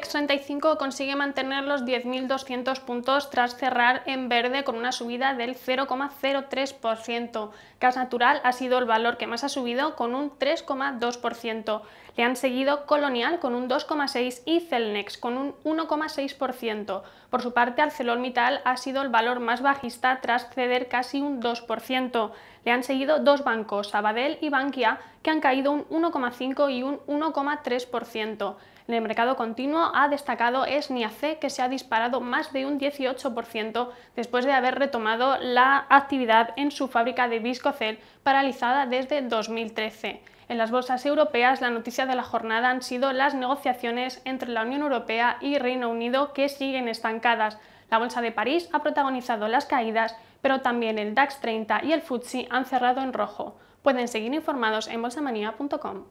x 35 consigue mantener los 10.200 puntos tras cerrar en verde con una subida del 0,03%. Gas Natural ha sido el valor que más ha subido con un 3,2%. Le han seguido Colonial con un 2,6% y Celnex con un 1,6%. Por su parte, ArcelorMittal ha sido el valor más bajista tras ceder casi un 2%. Le han seguido dos bancos, Sabadell y Bankia, que han caído un 1,5 y un 1,3%. En el mercado continuo ha destacado es Niace, que se ha disparado más de un 18% después de haber retomado la actividad en su fábrica de Viscocel paralizada desde 2013. En las bolsas europeas, la noticia de la jornada han sido las negociaciones entre la Unión Europea y Reino Unido que siguen estancadas. La Bolsa de París ha protagonizado las caídas, pero también el DAX 30 y el FTSE han cerrado en rojo. Pueden seguir informados en bolsamania.com.